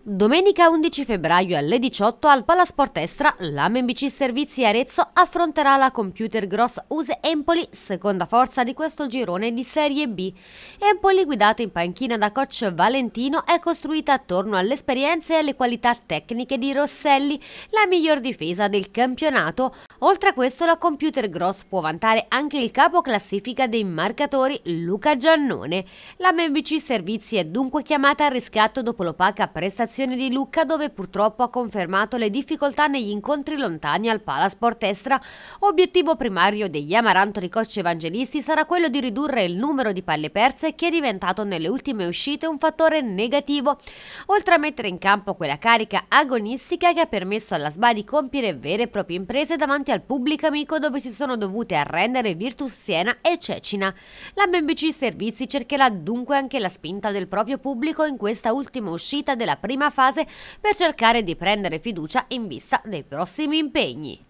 Domenica 11 febbraio alle 18 al Palasport Estra, l'AMBC Servizi Arezzo affronterà la Computer Gross Use Empoli, seconda forza di questo girone di Serie B. Empoli, guidata in panchina da coach Valentino, è costruita attorno alle esperienze e alle qualità tecniche di Rosselli, la miglior difesa del campionato. Oltre a questo, la Computer Gross può vantare anche il capo classifica dei marcatori Luca Giannone. La MBC Servizi è dunque chiamata a riscatto dopo l'opaca prestazione stazione di Lucca dove purtroppo ha confermato le difficoltà negli incontri lontani al Palasport Estra. Obiettivo primario degli Amarantoli Cocci Evangelisti sarà quello di ridurre il numero di palle perse che è diventato nelle ultime uscite un fattore negativo, oltre a mettere in campo quella carica agonistica che ha permesso alla SBA di compiere vere e proprie imprese davanti al pubblico amico dove si sono dovute arrendere Virtus Siena e Cecina. La MBC Servizi cercherà dunque anche la spinta del proprio pubblico in questa ultima uscita della prima prima fase per cercare di prendere fiducia in vista dei prossimi impegni.